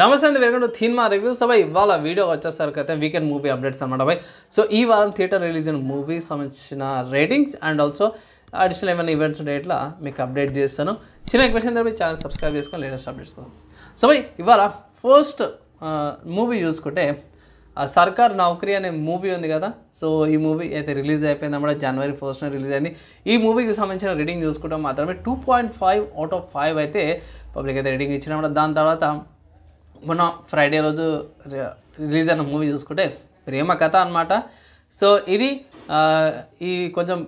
నమస్తే welcome to cinema reviews అబ్బాయి ఇవాళ వీడియో వచ్చేసరికి అయితే వీకెండ్ మూవీ అప్డేట్స్ అనమాట అబ్బాయి సో ఈ వారం థియేటర్ రిలీజ్ అయిన మూవీ సంబంధించిన రేటింగ్స్ అండ్ ఆల్సో అడిషనల్ ఏమైనా ఈవెంట్స్ ఉంటే ఇట్లా మీకు అప్డేట్ చేస్తాను చిన్న క్వశ్చన్ తర్వాత ఛానల్ సబ్స్క్రైబ్ చేసుకొని లేటెస్ట్ అప్డేట్స్ కోసం సో బై ఇవాళ ఫస్ట్ మూవీ చూసుకుంటే సర్కార్ నౌకరీ అనే మూవీ ఉంది కదా సో ఈ మూవీ అయితే రిలీజ్ అయిపోయింది అన్నమాట జనవరి ఫస్ట్న రిలీజ్ అయింది ఈ మూవీకి సంబంధించిన రీడింగ్ చూసుకుంటాం మాత్రమే two point five out of five అయితే పబ్లిక్ అయితే రీడింగ్ ఇచ్చినమాట దాని తర్వాత మొన్న ఫ్రైడే రోజు రిలీజ్ అయిన మూవీ చూసుకుంటే ప్రేమ కథ అనమాట సో ఇది ఈ కొంచెం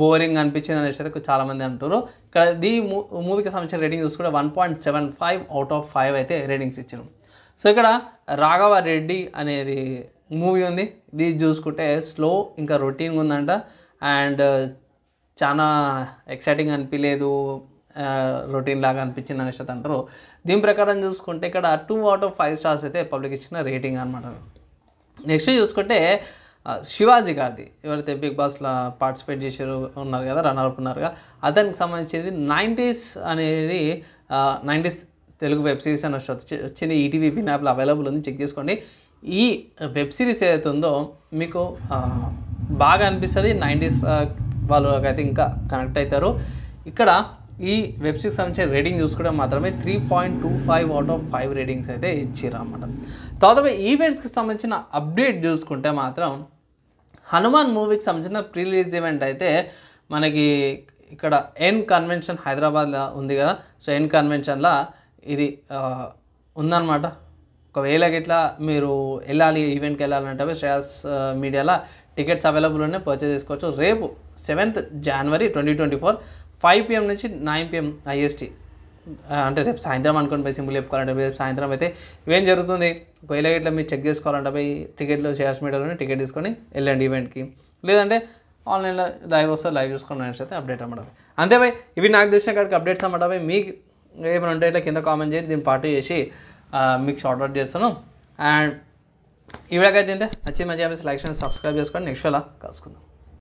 బోరింగ్ అనిపించింది అయితే చాలామంది అంటారు ఇక్కడ దీ మూ మూవీకి సంబంధించిన రేటింగ్ చూసుకుంటే one point seven five out of five అయితే రేటింగ్స్ ఇచ్చారు సో ఇక్కడ రాఘవ రెడ్డి అనేది మూవీ ఉంది ఇది చూసుకుంటే స్లో ఇంకా రొటీన్గా ఉందంట అండ్ చాలా ఎక్సైటింగ్ అనిపించలేదు రొటీన్ లాగా అనిపించింది అనేసి అంటారు దీని ప్రకారం చూసుకుంటే ఇక్కడ two out of five stars అయితే పబ్లిక్ ఇచ్చిన రేటింగ్ అనమాట నెక్స్ట్ చూసుకుంటే శివాజీ గారిది ఎవరైతే బిగ్ బాస్లో పార్టిసిపేట్ చేశారు ఉన్నారు కదా రన్నర్ ఉన్నారుగా అతనికి సంబంధించింది నైంటీస్ అనేది నైంటీస్ తెలుగు వెబ్ సిరీస్ అని వచ్చింది ఈటీవీ బిన్ యాప్లో అవైలబుల్ ఉంది చెక్ చేసుకోండి ఈ వెబ్ సిరీస్ ఏదైతే ఉందో మీకు బాగా అనిపిస్తుంది నైంటీస్ వాళ్ళకైతే ఇంకా కనెక్ట్ అవుతారు ఇక్కడ ఈ వెబ్సైట్ సంబంధించిన రేటింగ్ చూసుకోవడం మాత్రమే three point two five out of five ratings అయితే అనమాట తర్వాత ఈవెంట్స్కి సంబంధించిన అప్డేట్ చూసుకుంటే మాత్రం హనుమాన్ మూవీకి సంబంధించిన ప్రీ రిలీజ్ ఈవెంట్ అయితే మనకి ఇక్కడ ఎన్ కన్వెన్షన్ హైదరాబాద్లో ఉంది కదా సో ఎన్ కన్వెన్షన్లో ఇది ఉందన్నమాట ఒకవేళ గిట్లా మీరు వెళ్ళాలి ఈవెంట్కి వెళ్ళాలంటే శ్రేయాస్ మీడియాలో టికెట్స్ అవైలబుల్ ఉన్నాయి పర్చేస్ చేసుకోవచ్చు రేపు seventh January twenty twenty four five PM నుంచి నైన్ పిఎం ఐఎస్టీ అంటే రేపు సాయంత్రం అనుకోండి పోయి సింపుల్ చెప్పుకోవాలంటే రేపు సాయంత్రం అయితే ఇవేం జరుగుతుంది ఒకవేళ ఇట్లా మీరు చెక్ చేసుకోవాలంటే పోయి టికెట్లు షేర్స్ మీడియాలోనే టికెట్ తీసుకొని వెళ్ళండి ఈవెంట్కి లేదంటే ఆన్లైన్లో లైవ్ వస్తే లైవ్ నెక్స్ట్ అయితే అప్డేట్ అమ్మడం అంతే భయ్ ఇవి నాకు తెలిసిన కాడికి అప్డేట్స్ అన్నమాట పోయి మీకు ఏమైనా ఉంటే ఇట్లా కింద కామెంట్ చేయండి దీన్ని పాటు చేసి మీకు షార్ట్ అవుట్ చేస్తాను అండ్ ఈ వీడియోకి అయితే నచ్చింది మంచిగా సెలక్షన్ సబ్స్క్రైబ్ చేసుకొని నెక్స్ట్ అలా కలుసుకుందాం